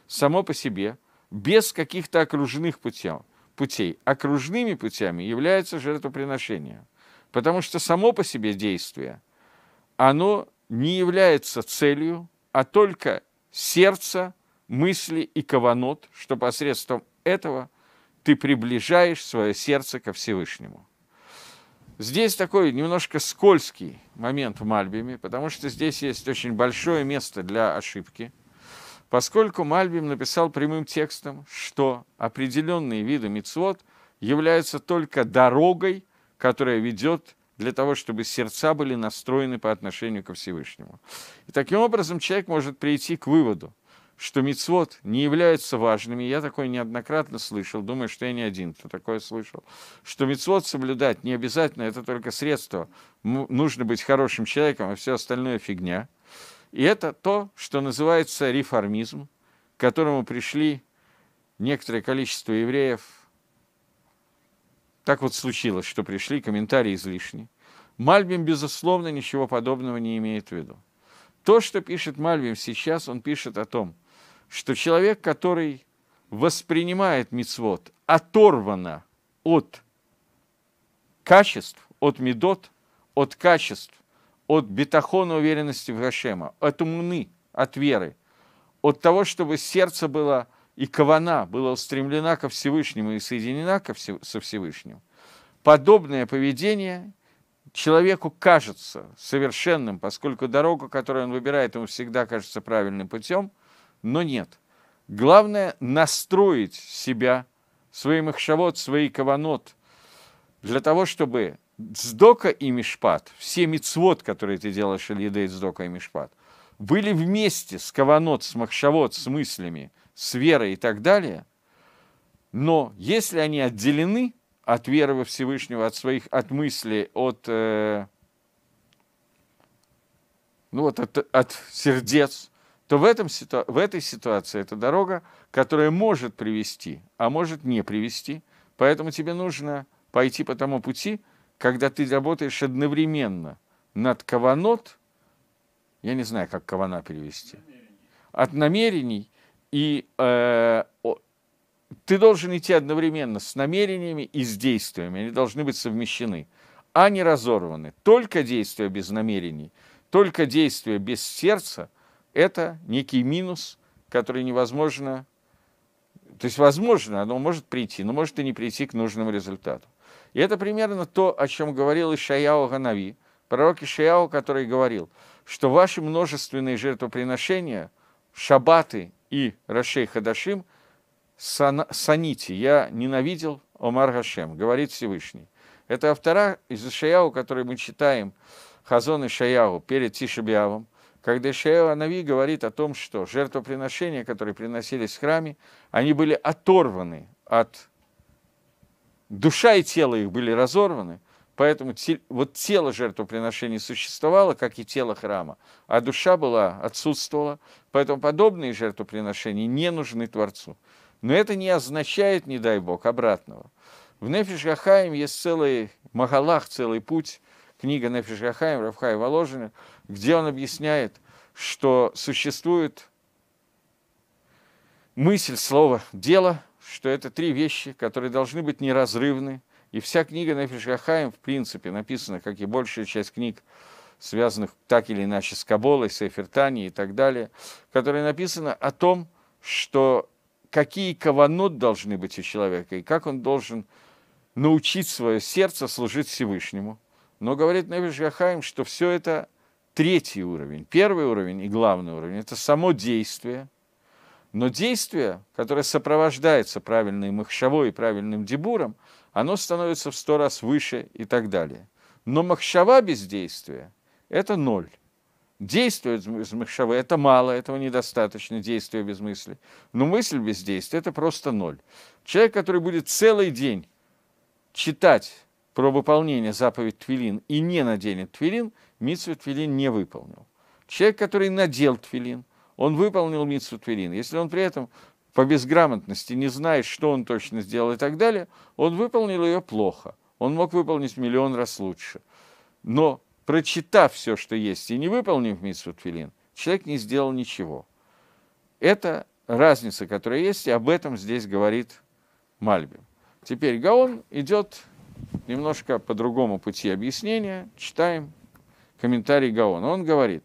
само по себе, без каких-то окружных путей, путей. Окружными путями является жертвоприношение. Потому что само по себе действие, оно не является целью, а только сердце, мысли и каванот, что посредством этого ты приближаешь свое сердце ко Всевышнему. Здесь такой немножко скользкий момент в Мальбиме, потому что здесь есть очень большое место для ошибки, поскольку Мальбим написал прямым текстом, что определенные виды мицвод являются только дорогой, которая ведет для того, чтобы сердца были настроены по отношению ко Всевышнему. И таким образом человек может прийти к выводу, что мицвод не являются важными. Я такое неоднократно слышал, думаю, что я не один, кто такое слышал. Что мицвод соблюдать не обязательно, это только средство. Нужно быть хорошим человеком, а все остальное фигня. И это то, что называется реформизм, к которому пришли некоторое количество евреев – так вот случилось, что пришли комментарии излишни. Мальбим, безусловно, ничего подобного не имеет в виду. То, что пишет Мальбим сейчас, он пишет о том, что человек, который воспринимает мицвод оторвано от качеств, от медот, от качеств, от бетахона уверенности в Гашема, от умны, от веры, от того, чтобы сердце было и кавана была устремлена ко Всевышнему и соединена ко Всев... со Всевышним, подобное поведение человеку кажется совершенным, поскольку дорога, которую он выбирает, ему всегда кажется правильным путем, но нет. Главное – настроить себя, свои махшавод, свои каванот, для того, чтобы Сдока и Мишпат, все мицвод, которые ты делаешь, Ильидей, Сдока и Мишпат, были вместе с Каванот, с Махшавот, с мыслями – с верой и так далее. Но если они отделены от веры во Всевышнего, от своих, от мыслей, от, э, ну вот от, от сердец, то в, этом, ситу в этой ситуации это дорога, которая может привести, а может не привести. Поэтому тебе нужно пойти по тому пути, когда ты работаешь одновременно над каванот, я не знаю, как кавана перевести, от намерений и э, ты должен идти одновременно с намерениями и с действиями. Они должны быть совмещены, а не разорваны. Только действия без намерений, только действия без сердца – это некий минус, который невозможно… То есть, возможно, оно может прийти, но может и не прийти к нужному результату. И это примерно то, о чем говорил Ишаяо Ганави, пророк Ишаяо, который говорил, что ваши множественные жертвоприношения, шабаты и Рашей Хадашим сан, саните, я ненавидел Омар Гашем, говорит Всевышний. Это автора из Ишаяу, который мы читаем, Хазон Ишаяу перед Тишебиавом, когда Ишаяу Анави говорит о том, что жертвоприношения, которые приносились в храме, они были оторваны от... Душа и тело их были разорваны – Поэтому вот тело жертвоприношений существовало, как и тело храма, а душа была, отсутствовала. Поэтому подобные жертвоприношения не нужны Творцу. Но это не означает, не дай Бог, обратного. В Нефиш Гахаим есть целый Магалах, целый путь, книга Нефиш Гахаим, Равхай Воложина, где он объясняет, что существует мысль, слово, дело, что это три вещи, которые должны быть неразрывны – и вся книга Нефиш Ахаем, в принципе, написана, как и большая часть книг, связанных так или иначе с Каболой, с Эфертани и так далее, которая написана о том, что какие каванот должны быть у человека, и как он должен научить свое сердце служить Всевышнему. Но говорит Нефиш Ахаем, что все это третий уровень. Первый уровень и главный уровень – это само действие. Но действие, которое сопровождается правильным махшавой и правильным дебуром – оно становится в сто раз выше и так далее. Но махшава бездействия – это ноль. Действие без махшавы – это мало, этого недостаточно, действие без мысли. Но мысль без действия – это просто ноль. Человек, который будет целый день читать про выполнение заповедь твилин и не наденет твилин, митсу твилин не выполнил. Человек, который надел твилин, он выполнил митсу твилин. Если он при этом по безграмотности, не знает, что он точно сделал и так далее, он выполнил ее плохо. Он мог выполнить миллион раз лучше. Но прочитав все, что есть, и не выполнив митсу тфилин, человек не сделал ничего. Это разница, которая есть, и об этом здесь говорит Мальбим. Теперь Гаон идет немножко по другому пути объяснения. Читаем комментарий Гаона. Он говорит,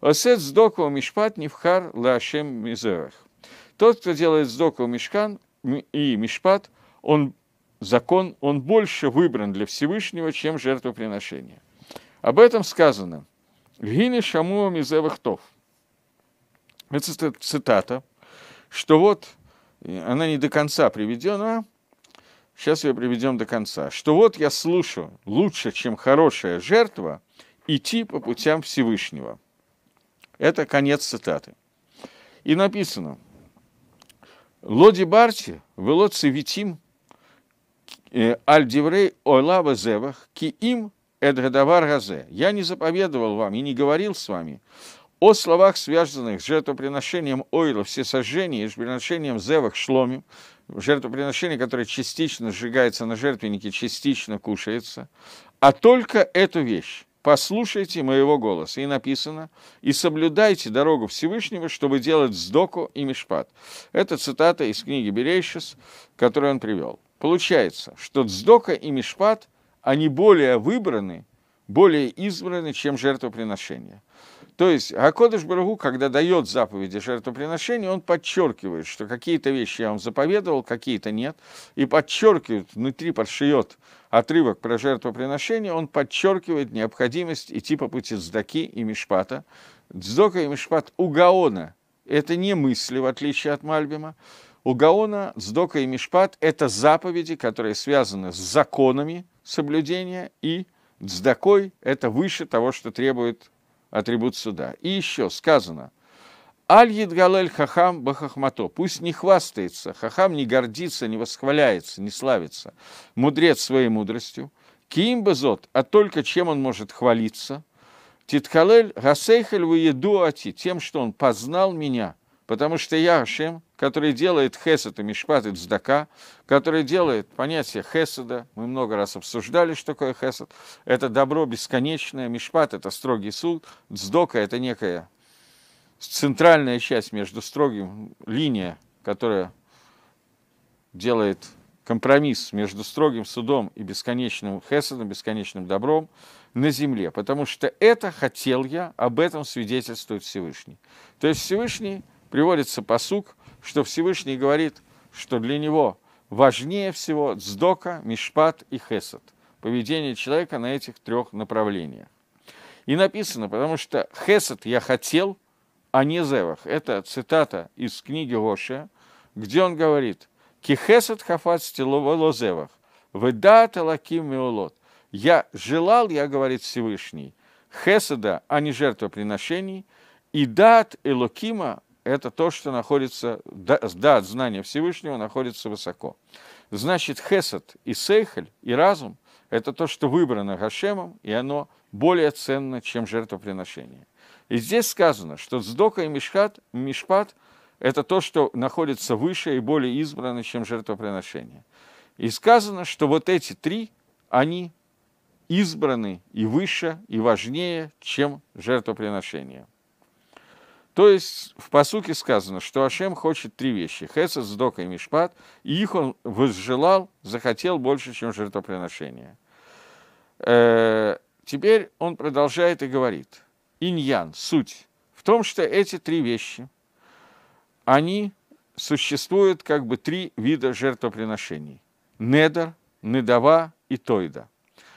«Осет сдокова мишпат нивхар лашем мизерах». Тот, кто делает сдоку мешкан и мешпат, он закон, он больше выбран для Всевышнего, чем жертвоприношение. Об этом сказано. Гини Шамуа Мизевахтов. Это цитата, что вот, она не до конца приведена, сейчас ее приведем до конца, что вот я слушаю, лучше, чем хорошая жертва, идти по путям Всевышнего. Это конец цитаты. И написано – Лоди Барти, Велоци Витим, э, Альдеврей Ойлава Зевах, им Эдгадавар Газе. Я не заповедовал вам и не говорил с вами о словах, связанных с жертвоприношением ойла всесожжения и жертвоприношением зевах шломим, жертвоприношение, которое частично сжигается на жертвеннике, частично кушается, а только эту вещь послушайте моего голоса». И написано «И соблюдайте дорогу Всевышнего, чтобы делать сдоку и мишпат». Это цитата из книги Берейшис, которую он привел. Получается, что дздока и мишпат, они более выбраны, более избраны, чем жертвоприношение. То есть Акодыш Барагу, когда дает заповеди жертвоприношения, он подчеркивает, что какие-то вещи я вам заповедовал, какие-то нет, и подчеркивает, внутри подшиет отрывок про жертвоприношение, он подчеркивает необходимость идти по пути Дздаки и Мишпата. Дздока и Мишпат у Гаона – это не мысли, в отличие от Мальбима. У Гаона Дздока и Мишпат – это заповеди, которые связаны с законами соблюдения, и Дздакой – это выше того, что требует атрибут суда. И еще сказано, Аль Едгалель Хахам Бахахмато. Пусть не хвастается, Хахам не гордится, не восхваляется, не славится. Мудрец своей мудростью. Ким Безот, а только чем он может хвалиться. Титхалель Гасейхель Ваеду Ати, тем, что он познал меня, потому что я Ашем, который делает хесед и мишпат и цдака, который делает понятие хеседа, мы много раз обсуждали, что такое хесед, это добро бесконечное, мишпат – это строгий суд, цдока – это некое центральная часть между строгим, линия, которая делает компромисс между строгим судом и бесконечным хесадом, бесконечным добром на земле, потому что это хотел я, об этом свидетельствует Всевышний. То есть Всевышний приводится посук, что Всевышний говорит, что для него важнее всего сдока, мишпат и хесад, поведение человека на этих трех направлениях. И написано, потому что хесад я хотел, а не зевах. Это цитата из книги Ошия, где он говорит «Кихесет хафат стиловолозевах, ведаат лаким миолот». «Я желал, я, говорит Всевышний, хеседа, а не жертвоприношений, и дат элокима, это то, что находится, дат от знания Всевышнего находится высоко. Значит, хесед и сейхель, и разум – это то, что выбрано Гашемом, и оно более ценно, чем жертвоприношение. И здесь сказано, что сдока и мишхат, мишпат – это то, что находится выше и более избрано, чем жертвоприношение. И сказано, что вот эти три, они избраны и выше, и важнее, чем жертвоприношение. То есть в посуке сказано, что Ашем хочет три вещи – Хесед, Сдока и Мишпат, и их он возжелал, захотел больше, чем жертвоприношение. Э, теперь он продолжает и говорит – Иньян. суть в том, что эти три вещи, они существуют как бы три вида жертвоприношений. Недер, недова и тойда.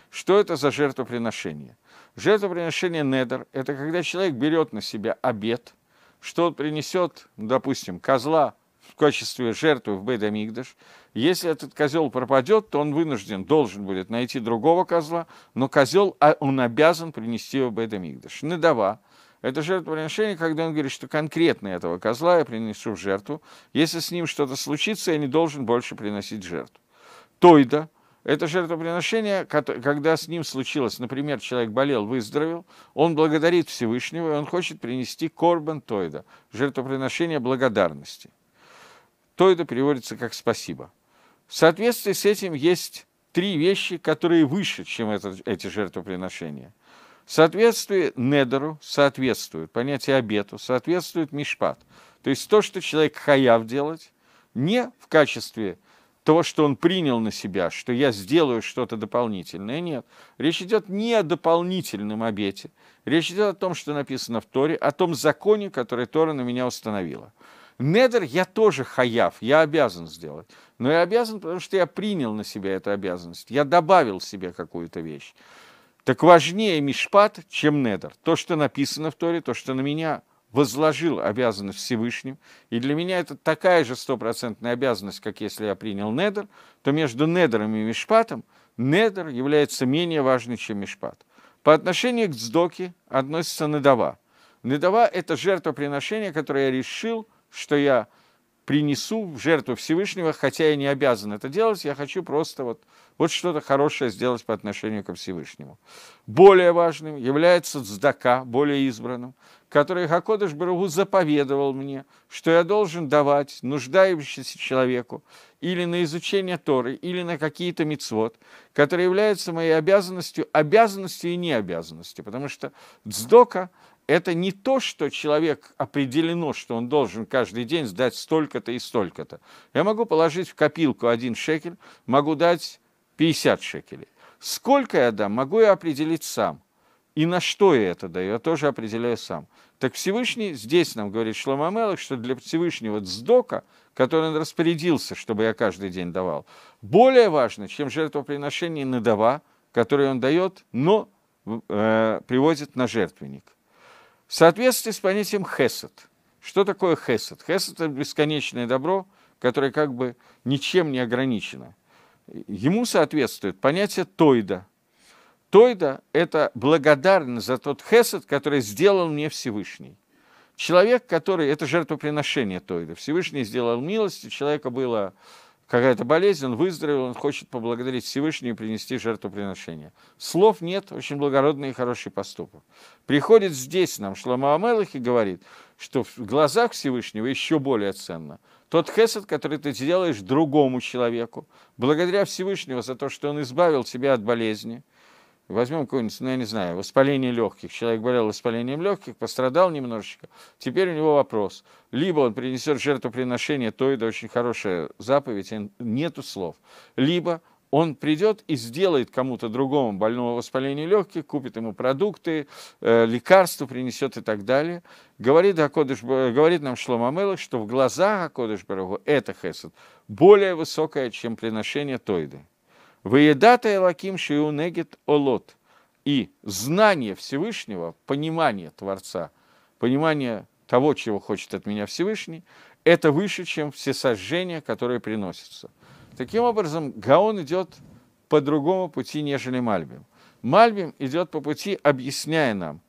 Что это за жертвоприношение? Жертвоприношение недер – это когда человек берет на себя обед, что он принесет, допустим, козла в качестве жертвы в Бедамигдаш, если этот козел пропадет, то он вынужден, должен будет найти другого козла, но козел, а он обязан принести в Бедамигдаш. Недава. Это жертвоприношение, когда он говорит, что конкретно этого козла я принесу в жертву. Если с ним что-то случится, я не должен больше приносить жертву. Тойда – это жертвоприношение, когда с ним случилось, например, человек болел, выздоровел, он благодарит Всевышнего, и он хочет принести корбан Тойда, жертвоприношение благодарности. Тойда переводится как «спасибо». В соответствии с этим есть три вещи, которые выше, чем это, эти жертвоприношения. Соответствие недеру соответствует, понятие обету, соответствует мишпат. То есть то, что человек хаяв делать, не в качестве того, что он принял на себя, что я сделаю что-то дополнительное. Нет, речь идет не о дополнительном обете. Речь идет о том, что написано в Торе, о том законе, который Тора на меня установила. Недер я тоже хаяв, я обязан сделать. Но я обязан, потому что я принял на себя эту обязанность. Я добавил себе какую-то вещь. Так важнее Мишпат, чем Недер. То, что написано в Торе, то, что на меня возложил обязанность Всевышним. И для меня это такая же стопроцентная обязанность, как если я принял недер, то между недером и мишпатом недер является менее важным, чем мишпат. По отношению к сдоке относится недова. Недова – это жертвоприношение, которое я решил – что я принесу в жертву Всевышнего, хотя я не обязан это делать, я хочу просто вот, вот что-то хорошее сделать по отношению ко Всевышнему. Более важным является цдака, более избранным, который Хакодыш Барагу заповедовал мне, что я должен давать нуждающемуся человеку или на изучение Торы, или на какие-то мицвод, которые являются моей обязанностью, обязанностью и необязанностью, потому что Дздока это не то, что человек определено, что он должен каждый день сдать столько-то и столько-то. Я могу положить в копилку один шекель, могу дать 50 шекелей. Сколько я дам, могу я определить сам. И на что я это даю, я тоже определяю сам. Так Всевышний, здесь нам говорит Шлома Мелах, что для Всевышнего сдока, который он распорядился, чтобы я каждый день давал, более важно, чем жертвоприношение надава, которое он дает, но э, приводит на жертвенник. В соответствии с понятием хесед. Что такое хесед? Хесед – это бесконечное добро, которое как бы ничем не ограничено. Ему соответствует понятие тойда. Тойда – это благодарность за тот хесед, который сделал мне Всевышний. Человек, который – это жертвоприношение Тойда. Всевышний сделал милость, у человека было какая-то болезнь, он выздоровел, он хочет поблагодарить Всевышнего и принести жертвоприношение. Слов нет, очень благородный и хороший поступок. Приходит здесь нам Шлома Амелах и говорит, что в глазах Всевышнего еще более ценно тот хесед, который ты делаешь другому человеку, благодаря Всевышнего за то, что он избавил тебя от болезни – Возьмем какое-нибудь, ну, я не знаю, воспаление легких. Человек болел воспалением легких, пострадал немножечко. Теперь у него вопрос. Либо он принесет жертвоприношение, то это очень хорошая заповедь, нету слов. Либо он придет и сделает кому-то другому больного воспаления легких, купит ему продукты, э, лекарства принесет и так далее. Говорит, Акодыш, говорит нам Шлома Мелых, что в глазах Акодыш Барагу это хесед более высокое, чем приношение Тойды. Выедата Элаким Шиу Негет Олот. И знание Всевышнего, понимание Творца, понимание того, чего хочет от меня Всевышний, это выше, чем все сожжения, которые приносятся. Таким образом, Гаон идет по другому пути, нежели Мальбим. Мальбим идет по пути, объясняя нам,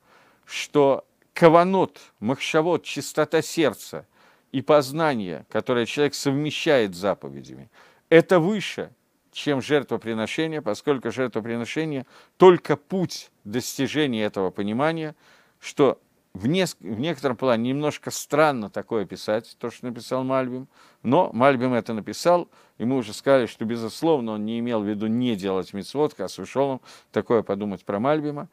что каванот, махшавот, чистота сердца и познание, которое человек совмещает с заповедями, это выше, чем жертвоприношение, поскольку жертвоприношение – только путь достижения этого понимания, что в, неск- в некотором плане немножко странно такое писать, то, что написал Мальбим, но Мальбим это написал, и мы уже сказали, что, безусловно, он не имел в виду не делать мецводка, а сушелом такое подумать про Мальбима.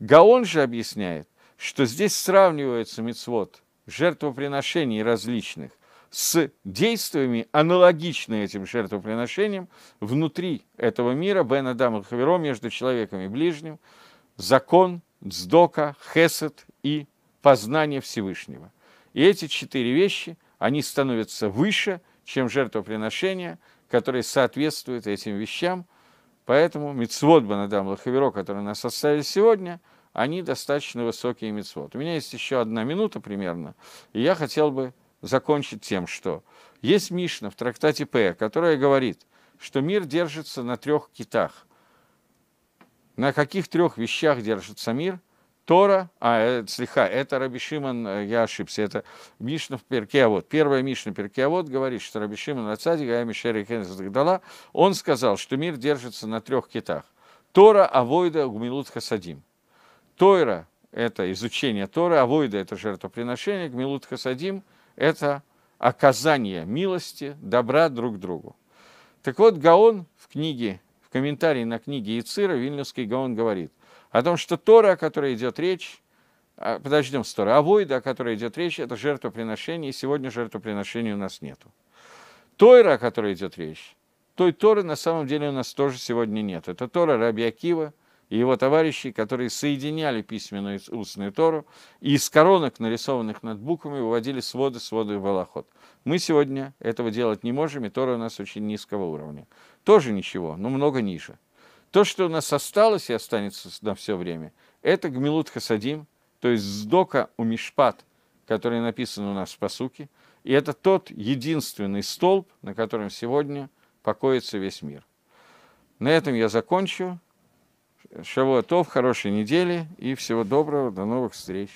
Гаон же объясняет, что здесь сравнивается мецвод жертвоприношений различных с действиями, аналогичными этим жертвоприношениям, внутри этого мира, Бен Адам и Хаверо, между человеком и ближним, закон, дздока, хесед и познание Всевышнего. И эти четыре вещи, они становятся выше, чем жертвоприношения, которые соответствуют этим вещам. Поэтому мицвод и Хаверо, которые нас оставили сегодня, они достаточно высокие мицвод. У меня есть еще одна минута примерно, и я хотел бы закончить тем, что есть Мишна в трактате П, которая говорит, что мир держится на трех китах. На каких трех вещах держится мир? Тора, а, э, слегка, это Раби Шимон, э, я ошибся, это Мишна в Перкеавод. Первая Мишна Перкеавод говорит, что Раби Шимон Ацади, Гаями Шерри Дагдала, он сказал, что мир держится на трех китах. Тора, Авойда, Гумилут Хасадим. Тойра – это изучение Торы, Авойда – это жертвоприношение, Гмилут Хасадим – это оказание милости, добра друг другу. Так вот, Гаон в книге, в комментарии на книге Ицира, Вильнюсский Гаон говорит о том, что Тора, о которой идет речь, а, подождем с Торы, Авойда, о которой идет речь, это жертвоприношение, и сегодня жертвоприношения у нас нету. Тойра, о которой идет речь, той Торы на самом деле у нас тоже сегодня нет. Это Тора Рабиакива и его товарищи, которые соединяли письменную и устную Тору, и из коронок, нарисованных над буквами, выводили своды, своды и волоход. Мы сегодня этого делать не можем, и Тора у нас очень низкого уровня. Тоже ничего, но много ниже. То, что у нас осталось и останется на все время, это гмилут хасадим, то есть сдока у мишпат, который написан у нас в посуке, и это тот единственный столб, на котором сегодня покоится весь мир. На этом я закончу. Шавуатов, хорошей недели и всего доброго, до новых встреч.